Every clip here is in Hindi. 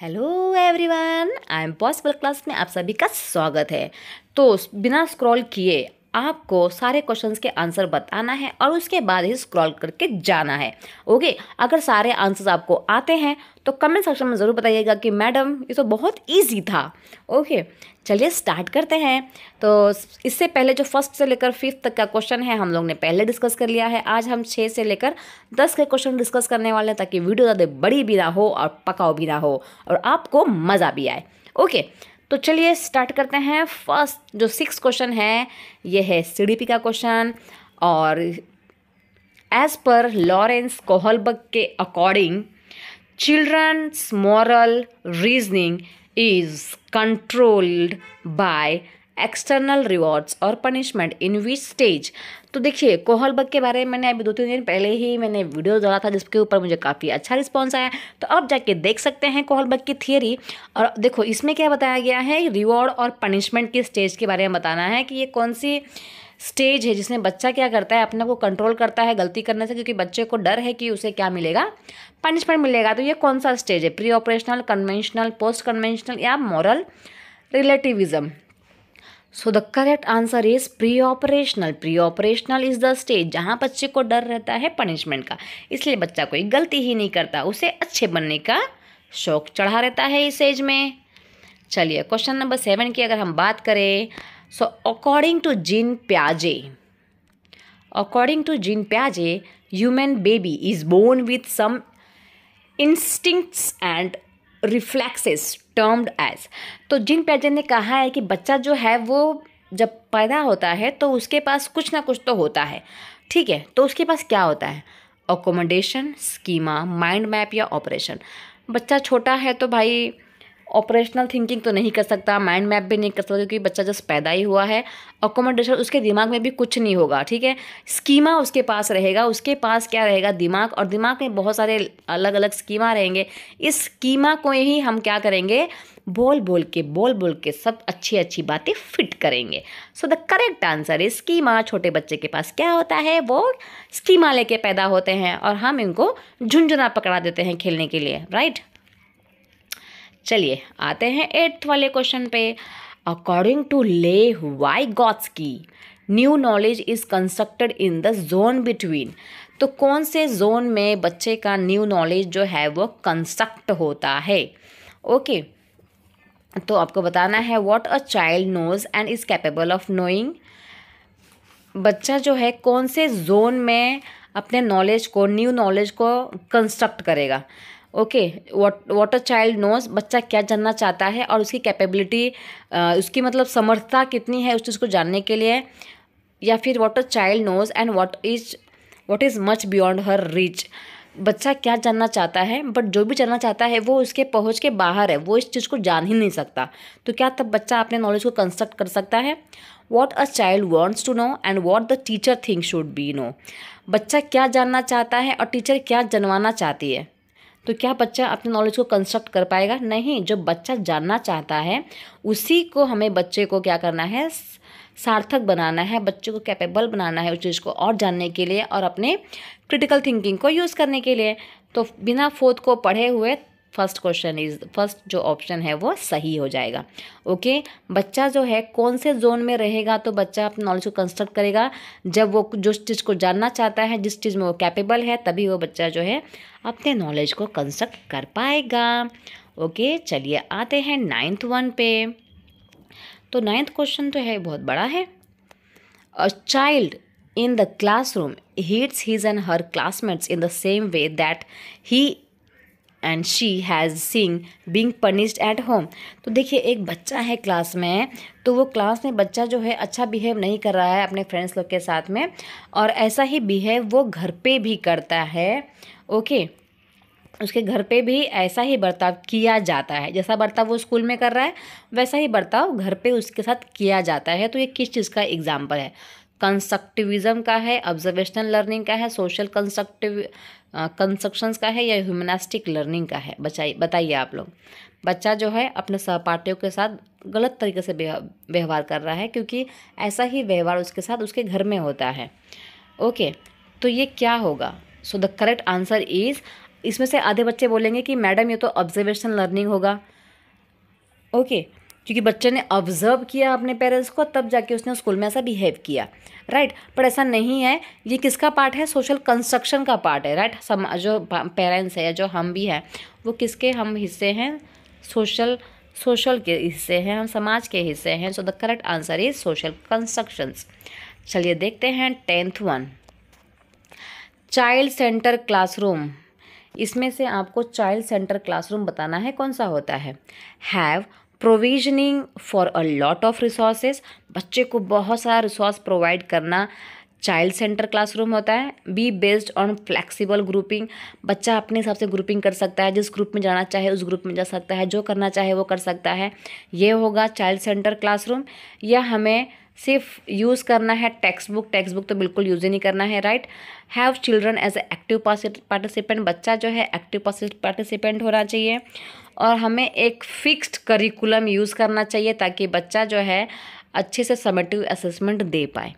Hello everyone I am possible class में आप सभी का स्वागत है तो बिना स्क्रॉल किए आपको सारे क्वेश्चन के आंसर बताना है और उसके बाद ही स्क्रॉल करके जाना है ओके अगर सारे आंसर्स आपको आते हैं तो कमेंट सेक्शन में ज़रूर बताइएगा कि मैडम ये तो बहुत ईजी था ओके चलिए स्टार्ट करते हैं तो इससे पहले जो फर्स्ट से लेकर फिफ्थ तक का क्वेश्चन है हम लोग ने पहले डिस्कस कर लिया है आज हम छः से लेकर दस के क्वेश्चन डिस्कस करने वाले हैं ताकि वीडियो ज़्यादा बड़ी भी ना हो और पकाओ भी ना हो और आपको मज़ा भी आए ओके तो चलिए स्टार्ट करते हैं फर्स्ट जो सिक्स क्वेश्चन है ये है सी का क्वेश्चन और एज पर लॉरेंस कोहलबर्ग के according children's moral reasoning is controlled by external rewards और पनिशमेंट इन विच स्टेज तो देखिए कोहलबग के बारे में मैंने अभी दो तीन दिन पहले ही मैंने वीडियो डाला था जिसके ऊपर मुझे काफ़ी अच्छा रिस्पॉन्स आया तो अब जाके देख सकते हैं कोहलबग की थियरी और देखो इसमें क्या बताया गया है रिवॉर्ड और पनिशमेंट की स्टेज के बारे में बताना है कि ये कौन सी स्टेज है जिसमें बच्चा क्या करता है अपने को कंट्रोल करता है गलती करने से क्योंकि बच्चे को डर है कि उसे क्या मिलेगा पनिशमेंट मिलेगा तो ये कौन सा स्टेज है pre operational conventional post conventional या moral relativism so the correct answer is pre operational pre operational is the stage जहाँ बच्चे को डर रहता है पनिशमेंट का इसलिए बच्चा कोई गलती ही नहीं करता उसे अच्छे बनने का शौक चढ़ा रहता है इस एज में चलिए क्वेश्चन नंबर सेवन की अगर हम बात करें so according to Jin प्याजे according to Jin प्याजे human baby is born with some instincts and रिफ्लैक्सेस termed as तो जिन पैजन ने कहा है कि बच्चा जो है वो जब पैदा होता है तो उसके पास कुछ ना कुछ तो होता है ठीक है तो उसके पास क्या होता है अकोमोडेशन स्कीमा माइंड मैप या ऑपरेशन बच्चा छोटा है तो भाई ऑपरेशनल थिंकिंग तो नहीं कर सकता माइंड मैप भी नहीं कर सकता क्योंकि बच्चा जस्ट पैदा ही हुआ है अकोमोडेशन उसके दिमाग में भी कुछ नहीं होगा ठीक है स्कीमा उसके पास रहेगा उसके पास क्या रहेगा दिमाग और दिमाग में बहुत सारे अलग अलग स्कीमा रहेंगे इस स्कीमा को ही हम क्या करेंगे बोल बोल के बोल बोल के सब अच्छी अच्छी बातें फिट करेंगे so the correct answer is schema छोटे बच्चे के पास क्या होता है वो स्कीमा लेके पैदा होते हैं और हम इनको झुंझुना पकड़ा देते हैं खेलने के लिए राइट चलिए आते हैं एट्थ वाले क्वेश्चन पे according to Lev Vygotsky की new knowledge is constructed in the zone between तो कौन से जोन में बच्चे का न्यू नॉलेज जो है वो कंस्ट्रक्ट होता है ओके तो आपको बताना है what a child knows and is capable of knowing बच्चा जो है कौन से जोन में अपने नॉलेज को न्यू नॉलेज को कंस्ट्रक्ट करेगा okay what a child knows बच्चा क्या जानना चाहता है और उसकी कैपेबिलिटी उसकी मतलब समर्थता कितनी है उस चीज़ को जानने के लिए या फिर what a child knows and what is what is much beyond her reach बच्चा क्या जानना चाहता है बट जो भी जानना चाहता है वो उसके पहुंच के बाहर है वो इस चीज़ को जान ही नहीं सकता तो क्या तब बच्चा अपने नॉलेज को कंस्ट्रक्ट कर सकता है what a child wants to know and what the teacher think should be know बच्चा क्या जानना चाहता है और टीचर क्या जनवाना चाहती है तो क्या बच्चा अपने नॉलेज को कंस्ट्रक्ट कर पाएगा नहीं जो बच्चा जानना चाहता है उसी को हमें बच्चे को क्या करना है सार्थक बनाना है बच्चों को कैपेबल बनाना है उस चीज़ को और जानने के लिए और अपने क्रिटिकल थिंकिंग को यूज़ करने के लिए तो बिना फोर्थ को पढ़े हुए फर्स्ट क्वेश्चन इज फर्स्ट जो ऑप्शन है वो सही हो जाएगा ओके बच्चा जो है कौन से जोन में रहेगा तो बच्चा अपने नॉलेज को कंस्ट्रक्ट करेगा जब वो जो चीज़ को जानना चाहता है जिस चीज़ में वो कैपेबल है तभी वो बच्चा जो है अपने नॉलेज को कंस्ट्रक्ट कर पाएगा ओके चलिए आते हैं नाइन्थ वन पे तो नाइन्थ क्वेश्चन तो है बहुत बड़ा है a child in the classroom hits his and her classmates in the same way that he and she has seen being punished at home तो देखिए एक बच्चा है क्लास में तो वो क्लास में बच्चा जो है अच्छा बिहेव नहीं कर रहा है अपने फ्रेंड्स लोग के साथ में और ऐसा ही बिहेव वो घर पे भी करता है ओके उसके घर पे भी ऐसा ही बर्ताव किया जाता है जैसा बर्ताव वो स्कूल में कर रहा है वैसा ही बर्ताव घर पे उसके साथ किया जाता है तो ये किस चीज़ का एग्जाम्पल है कंस्ट्रक्टिविज़म का है ऑब्जर्वेशनल लर्निंग का है सोशल कंस्ट्रक्टिव कंस्ट्रक्शंस का है या ह्यूमनास्टिक लर्निंग का है बचाई बताइए आप लोग बच्चा जो है अपने सहपाठियों के साथ गलत तरीके से व्यवहार कर रहा है क्योंकि ऐसा ही व्यवहार उसके साथ उसके घर में होता है ओके तो ये क्या होगा so the correct answer is इसमें से आधे बच्चे बोलेंगे कि मैडम ये तो ऑब्जर्वेशन लर्निंग होगा ओके okay, क्योंकि बच्चे ने ऑब्जर्व किया अपने पेरेंट्स को तब जाके उसने स्कूल में ऐसा बिहेव किया राइट right? पर ऐसा नहीं है ये किसका पार्ट है सोशल कंस्ट्रक्शन का पार्ट है राइट right? सम जो पेरेंट्स है या जो हम भी हैं वो किसके हम हिस्से हैं सोशल सोशल के हिस्से हैं हम समाज के हिस्से हैं so the correct answer is social constructions चलिए देखते हैं tenth one child centre classroom इसमें से आपको चाइल्ड सेंटर क्लासरूम बताना है कौन सा होता है have provisioning for a lot of resources बच्चे को बहुत सारा रिसोर्स प्रोवाइड करना चाइल्ड सेंटर क्लासरूम होता है be based on flexible grouping बच्चा अपने हिसाब से ग्रुपिंग कर सकता है जिस ग्रुप में जाना चाहे उस ग्रुप में जा सकता है जो करना चाहे वो कर सकता है ये होगा चाइल्ड सेंटर क्लासरूम या हमें सिर्फ यूज़ करना है टेक्स्ट बुक टेक्स्ट बुक तो बिल्कुल यूज़ ही नहीं करना है right have children as a active participant बच्चा जो है एक्टिव पार्टिसिपेंट होना चाहिए और हमें एक फिक्स्ड करिकुलम यूज़ करना चाहिए ताकि बच्चा जो है अच्छे से समेटिव असेसमेंट दे पाए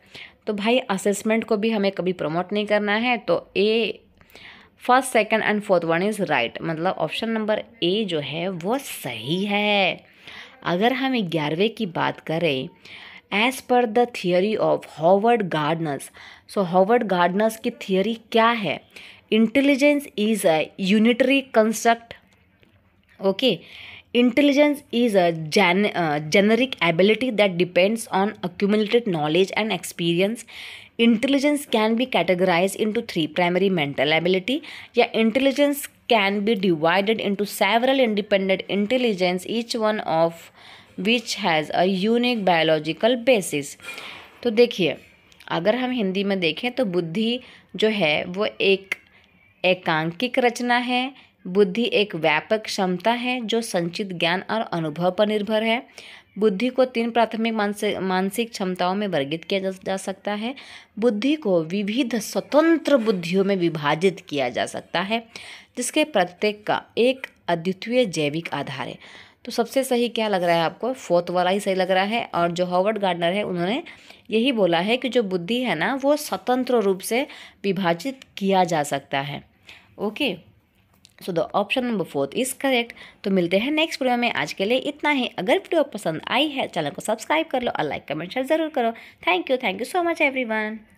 तो भाई असेसमेंट को भी हमें कभी प्रमोट नहीं करना है तो A first second and fourth one is right मतलब ऑप्शन नंबर ए जो है वो सही है अगर हम ग्यारहवें की बात करें as per the theory of Howard Gardner's so Howard Gardner's की थियोरी क्या है intelligence is a unitary construct okay intelligence is a generic ability that depends on accumulated knowledge and experience intelligence can be categorized into three primary mental ability yeah intelligence can be divided into several independent intelligence each one of which has a unique biological basis तो देखिए अगर हम हिंदी में देखें तो बुद्धि जो है वो एक एकांकिक रचना है बुद्धि एक व्यापक क्षमता है जो संचित ज्ञान और अनुभव पर निर्भर है बुद्धि को तीन प्राथमिक मानसिक क्षमताओं में वर्गित किया जा, जा सकता है बुद्धि को विविध स्वतंत्र बुद्धियों में विभाजित किया जा सकता है जिसके प्रत्येक का एक अद्वितीय जैविक आधार है तो सबसे सही क्या लग रहा है आपको फोर्थ वाला ही सही लग रहा है और जो हॉवर्ड गार्डनर है उन्होंने यही बोला है कि जो बुद्धि है ना वो स्वतंत्र रूप से विभाजित किया जा सकता है okay so the option number fourth is correct तो मिलते हैं नेक्स्ट वीडियो में आज के लिए इतना ही अगर वीडियो पसंद आई है चैनल को सब्सक्राइब कर लो और लाइक कमेंट शेयर जरूर करो thank you thank you so much every